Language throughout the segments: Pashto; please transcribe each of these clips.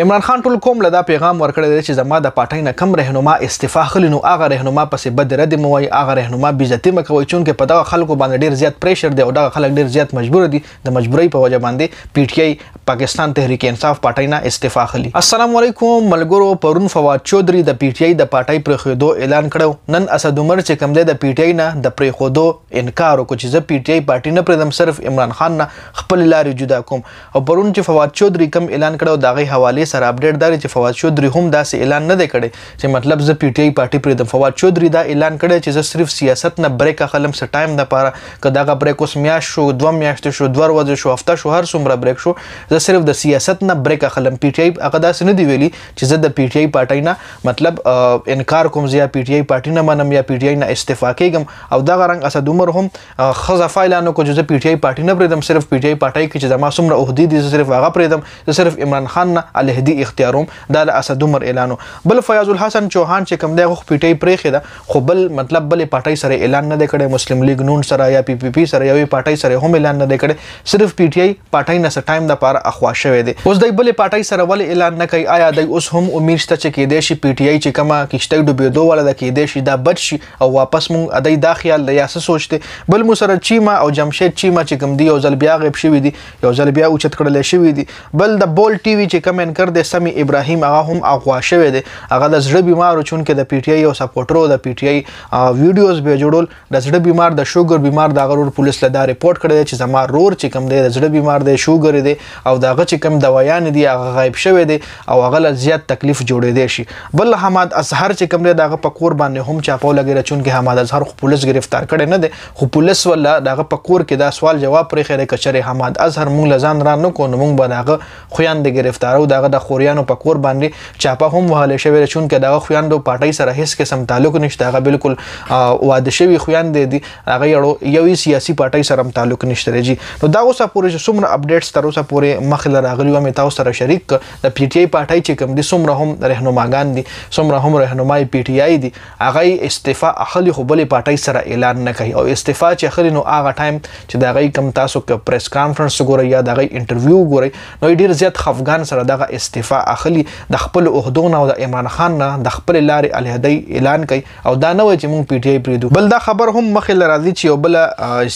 عمران خان ټول کوم له دا پیغام ورکړی دی چې زما د پټۍ نه کم رهنما استعفا خلی نو هغه رهنما پسې بد رد مو وای هغه رهنما بیزتی مکوي چون کې په دغه خلکو باندې ډیر زیات پریشر دی او دغه خلک ډیر زیات مجبور دي د مجبورۍ په وجه باندې پی ټ آی پاکستان تحریک انصاف پټۍ نه استعفا خلی السلام علیکم ملګرو پرون فواد چودري د پی ټ آی د پټۍ پر خېدو اعلان کړو نن اسد عمر چې کم دی د پی ټ آی نه د پر خېدو انکار وکړ چې زه پی ټ آی پارټي نه پردم صرف عمران خان نه خپل لارې جدا کوم او پرون چې فواد چودري کم اعلان کړو دغه حواله آی سره اپډیټ دار چې فواد چودري هم داسې اعلان نه دی کړی چې مطلب زه پی ټی آی پارټي پرېږدم فواد چودري دا اعلان کړی چې زه صرف سیاست نه بریک اخلم څه ټایم دپاره که دغه بریک اوس میاشت شو دوه میاشتې شو دوه ورځې شو هفته شو هر څومره بریک شو زه صرف د سیاست نه بریک اخلم پی ټی آی هغه داسې نه دی ویلي چې زه د پی ټی آی پارټۍ نه مطلب انکار کوم زه یا پی ټی آی پارټۍ نه منم یا پی ټی آی نه استعفا کیږم او دغه رنګ اسد عمر هم خزفه اعلان کو چې زه پی ټی آی پارټۍ نه پرېږدم صرف پی ټی آی پارټۍ کې چې زما څومره عہدې دي زه صرف هغه پرېږدم زه صرف عمران خان نه الهدی اختیاروم دا د اسد عمر اعلانو بل فیاض الحسن چوهان چې کوم دی غو پیټي پرېخه ده خو بل مطلب بلې پټای سره اعلان نه کړي مسلم لیگ نون سره یا پی پی پی سره یوې پټای سره هم اعلان نه کړي صرف پی ټی آی پټای نه سره ټایم د پاره اخوا شوې ده اوس دای بلې پټای سره ول اعلان نه کوي آیا د اوس هم امید شته چې کې دې شي پی ټی آی چې کما کیشته ډوبېدو ولا د کې دې شي دا بچ شي او واپس مونږ ادای دا خیال د یاسه سوچته بل مسره چیما او جمشید چیما چې کوم دی او ځل بیا غیب شوی دی یو ځل بیا اوچت کړل شوی دی بل د بول ټي وی چې کمن ډانکر د سمي ابراهيم هغه هم اغوا شوی دی هغه د زړه بیمار چون کې د پی ټ آی او سپورټرو د پی ټ آی ویډیوز به جوړول د زړه بیمار د شوګر بیمار د غرور پولیس له دا رپورت کړی چې زما رور چې کم دی د زړه بیمار دی شوګر دی او دغه چې کم دوايان دي هغه غایب شوی دی او هغه له زیات تکلیف جوړې دی شي بل حماد اظهر چې کم دی دغه په کور باندې هم چاپو لګی چون کې حماد اظهر خو پولیس گرفتار کړي نه دی خو پولیس ولا دغه په کور کې دا سوال جواب پرې خره کچره حماد اظهر مونږ لزان را نه کو نو مونږ به دغه خویان د گرفتارو دغه هغه د خوريانو په کور باندې چاپه هم وهل شوی چون کې دغه خویندو پټۍ سره هیڅ قسم تعلق نشته هغه بالکل واده شوی خویند دي هغه یو سیاسي پټۍ سره تعلق نشته جی نو دا اوسه پورې څومره اپډیټس تر اوسه پورې مخ لراغلی و مې تاسو سره شریک د پی ټ آی پټۍ چې کوم دي څومره هم رهنماګان دي څومره هم رهنمای پی ټ آی دي هغه استعفا اخلي خو بلې پټۍ سره اعلان نه کوي او استعفا چې اخلي نو هغه ټایم چې دا غي کم تاسو کې پریس کانفرنس ګوري یا دا غي انټرویو ګوري نو ډیر زیات خفقان سره دغه استعفا اخلي د خپل عہدونو او د عمران خان نه د خپل لارې الهدی اعلان کړي او دا نه وایي چې موږ پی ټی آی پریدو بل دا خبر هم مخې لراځي چې یو بل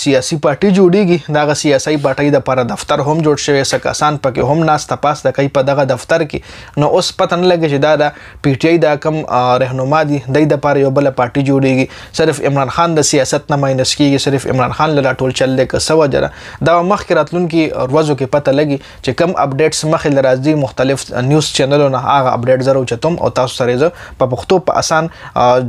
سیاسي پارټي جوړیږي دا غ سیاسي پارټي د پر دفتر هم جوړ شوی سکاسان پکې هم ناس تپاس د کوي په دغه دفتر کې نو اوس پته نه لګي چې دا د پی ټی آی دا کم رهنما دي د د پر یو بل پارټي جوړیږي صرف عمران خان د سیاست نه ماینس کیږي صرف عمران خان لرا ټول چل دی که سو جره دا مخکې راتلونکي ورځو کې پته لګي چې کم اپډیټس مخې لراځي مختلف مختلف نیوز چینلونو هغه اپډیټ زرو چتم او تاسو سره زه په پښتو په اسان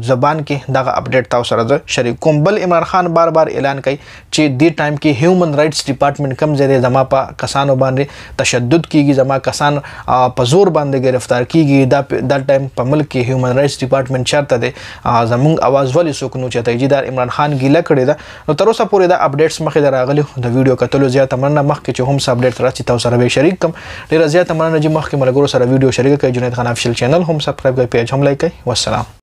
زبان کې دغه اپډیټ تاسو سره زه شریک کوم بل عمران خان بار بار اعلان کوي چې دی ټایم کې هیومن رائټس ډپارټمنټ کم زیره زما په کسانو باندې تشدد کیږي زما کسان په زور باندې گرفتار کیږي دا دا ټایم په ملک کې هیومن رائټس ډپارټمنټ چارته دی زمونږ आवाज ولې څوک نو چته ایجدار عمران خان ګیله کړی دا نو تر اوسه پورې دا اپډیټس مخې دراغلی د ویډیو کتلو زیاته مننه مخکې چې هم سابډیټ راځي تاسو سره به شریک کوم ډیره زیاته مننه چې مخکې ملګرو سره ویډیو شریک کړئ جنید خان افیشل چینل هم سبسکرایب کړئ پیج هم لایک کړئ والسلام